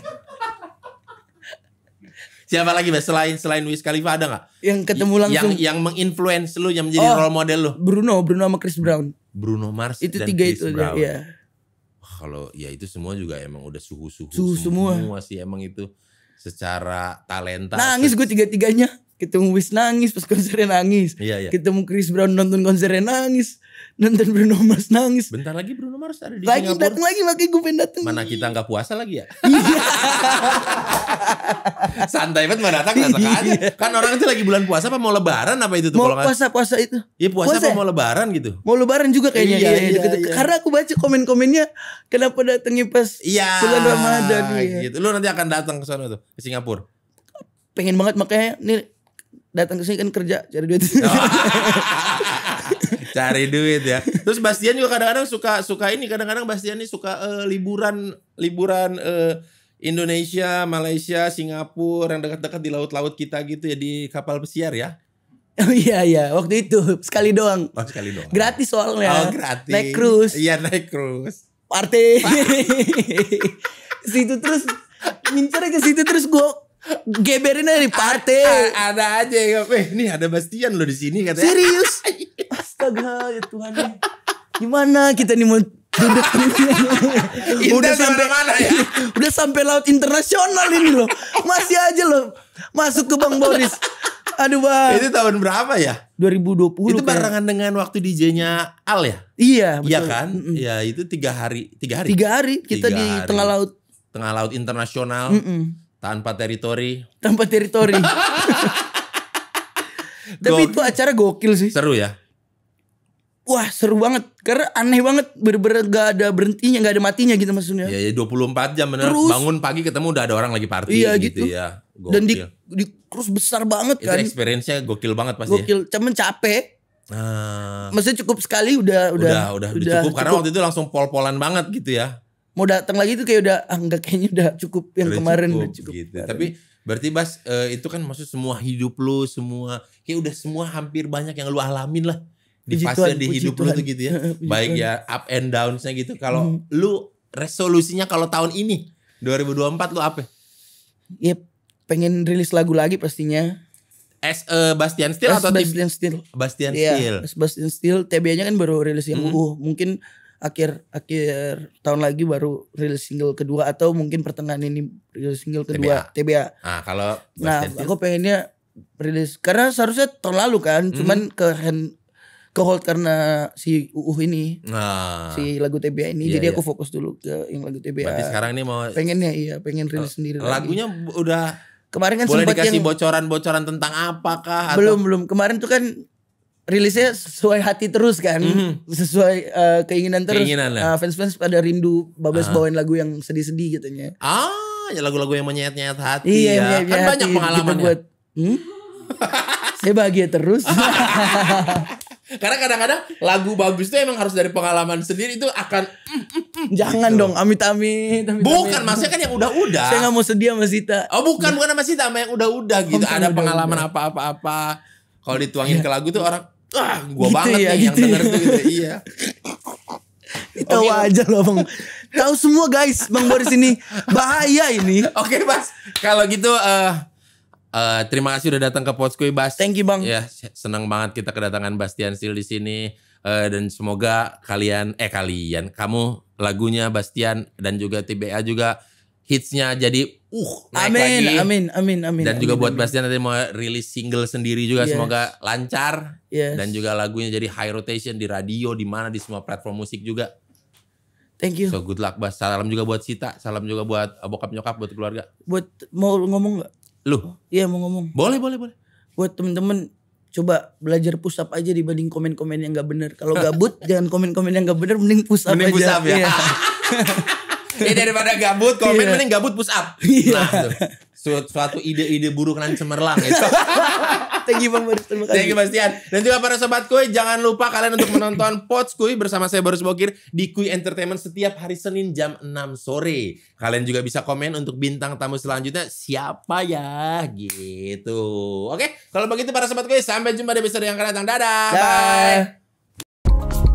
Siapa lagi Mas selain selain Wiz Khalifa ada nggak? Yang ketemu langsung yang yang menginfluence lu yang menjadi oh, role model lu. Bruno, Bruno sama Chris Brown. Bruno Mars itu dan tiga Chris itu Brown. Ya kalau ya itu semua juga emang udah suhu-suhu suhu semua. semua sih emang itu secara talenta. Nangis gue tiga-tiganya. Ketemu Wis nangis pas konsernya nangis. Iya, iya. Ketemu Chris Brown nonton konsernya nangis nonton Bruno Mars nangis. Bentar lagi Bruno Mars ada di lagi, Datang lagi makanya gue pengen datang. Mana kita nggak puasa lagi ya? Iya. (laughs) Santai banget mana datang datang aja. Iya. Kan orang itu lagi bulan puasa apa mau lebaran apa itu tuh? Mau puasa puasa itu. Iya puasa, puasa, apa mau lebaran gitu? Mau lebaran juga kayaknya. Iya, iya, iya, gitu. iya. Karena aku baca komen-komennya kenapa datangnya pas iya, bulan Ramadan. Iya. Gitu. Lu nanti akan datang ke sana tuh ke Singapura. Pengen banget makanya nih datang ke sini kan kerja cari duit. (laughs) (laughs) cari duit ya terus Bastian juga kadang-kadang suka suka ini kadang-kadang Bastian ini suka uh, liburan liburan uh, Indonesia Malaysia Singapura yang dekat-dekat di laut-laut kita gitu ya di kapal pesiar ya Oh iya iya waktu itu sekali doang. Oh sekali doang. Gratis soalnya. Oh gratis. Naik cruise. Iya naik cruise. Party. (laughs) situ terus ngincer ke situ terus gua geberin dari party. A ada aja ya. Eh, nih ada Bastian lo di sini katanya. Serius? (laughs) Iya. Astaga, ya Tuhan. Gimana kita nih mau udah, (laughs) udah sampai mana ya? (laughs) udah sampai laut internasional ini loh. Masih aja loh masuk ke Bang Boris. Aduh bang. Itu tahun berapa ya? 2020. Itu barengan kayak. dengan waktu DJ-nya Al ya? Iya. iya betul. Iya kan? Mm -mm. Ya itu tiga hari. Tiga hari. Tiga hari kita tiga di hari. tengah laut. Tengah laut internasional. Mm -mm. Tanpa teritori. Tanpa teritori. (laughs) Tapi itu acara gokil sih. Seru ya? wah seru banget karena aneh banget bener-bener gak ada berhentinya gak ada matinya gitu maksudnya iya, iya dua puluh empat jam bener terus, bangun pagi ketemu udah ada orang lagi party iya, gitu, gitu ya gokil. dan di, di cruise besar banget itu kan itu experience-nya gokil banget pasti ya. gokil ya. cuman capek ah. maksudnya cukup sekali udah udah udah, udah, cukup, karena waktu itu langsung pol-polan banget gitu ya mau datang lagi tuh kayak udah ah, kayaknya udah cukup yang udah kemarin cukup, udah cukup gitu. Kemarin. tapi Berarti Bas uh, itu kan maksud semua hidup lu, semua kayak udah semua hampir banyak yang lu alamin lah di puji fase Tuhan, di hidup Tuhan. lu tuh gitu ya. (laughs) baik ya up and downs-nya gitu. Kalau hmm. lu resolusinya kalau tahun ini 2024 lu apa? Ya pengen rilis lagu lagi pastinya. As uh, Bastian Steel S, atau Bastian Steel? Bastian yeah, Steel. S, Bastian Steel TB-nya kan baru rilis yang hmm. uh mungkin akhir akhir tahun lagi baru rilis single kedua atau mungkin pertengahan ini rilis single kedua TBA. TBA. Ah, nah, kalau Bastian nah, Steel. aku pengennya rilis karena seharusnya tahun lalu kan, hmm. cuman ke hand, ke hold karena si uu ini. Nah. Si lagu TBA ini. Iya, jadi iya. aku fokus dulu ke yang lagu TBA. Berarti sekarang ini mau pengennya iya, pengen rilis uh, sendiri Lagunya lagi. udah Kemarin kan boleh dikasih bocoran bocoran-bocoran tentang apakah? Belum atau? belum. Kemarin tuh kan rilisnya sesuai hati terus kan, mm-hmm. sesuai uh, keinginan terus. Keinginan lah. Uh, fans-fans pada rindu Babes uh-huh. Ah. bawain lagu yang sedih-sedih katanya. Ah, ya lagu-lagu yang menyayat-nyayat hati iya, ya. kan hati, banyak pengalaman. Buat, hmm? Saya bahagia terus. (laughs) Karena kadang-kadang lagu bagus itu emang harus dari pengalaman sendiri itu akan jangan gitu. dong amit-amit. Bukan, maksudnya kan yang udah-udah. Saya nggak mau sedia sama Sita. Oh, bukan, bukan sama Sita, sama yang udah-udah gitu. Ada pengalaman apa-apa-apa. Kalau dituangin iya. ke lagu tuh orang wah, gue gitu banget ya, nih gitu yang denger ya. tuh gitu. Iya. Tahu okay. aja loh Bang. Tahu semua guys Bang Boris ini. Bahaya ini. Oke, okay, Mas. Kalau gitu uh, Uh, terima kasih udah datang ke Potskui Bas. Thank you Bang. Ya, senang banget kita kedatangan Bastian Sil di sini uh, dan semoga kalian eh kalian kamu lagunya Bastian dan juga TBA juga hitsnya jadi uh naik amin, lagi. Amin amin amin Dan amin, juga buat amin. Bastian nanti mau rilis single sendiri juga yes. semoga lancar yes. dan juga lagunya jadi high rotation di radio di mana di semua platform musik juga. Thank you. So good luck Bas. Salam juga buat Sita, salam juga buat eh, bokap nyokap buat keluarga. Buat mau ngomong nggak? Lu? Iya mau ngomong. Boleh, boleh, boleh. Buat temen-temen coba belajar push up aja dibanding komen-komen yang gak bener. Kalau gabut (laughs) jangan komen-komen yang gak bener mending push up mending aja. Mending push up ya. Iya. ya (laughs) daripada gabut komen yeah. mending gabut push up. Iya. Nah, tuh. Su suatu ide-ide buruk nanti cemerlang itu. (laughs) Thank you Bang Boris Terima kasih. Thank you Bastian. Dan juga para sobat Kui, jangan lupa kalian untuk menonton (laughs) Pots Kui bersama saya Barus Bokir di Kui Entertainment setiap hari Senin jam 6 sore. Kalian juga bisa komen untuk bintang tamu selanjutnya siapa ya gitu. Oke, kalau begitu para sobat Kui, sampai jumpa di episode yang akan datang. Dadah. Bye. Bye.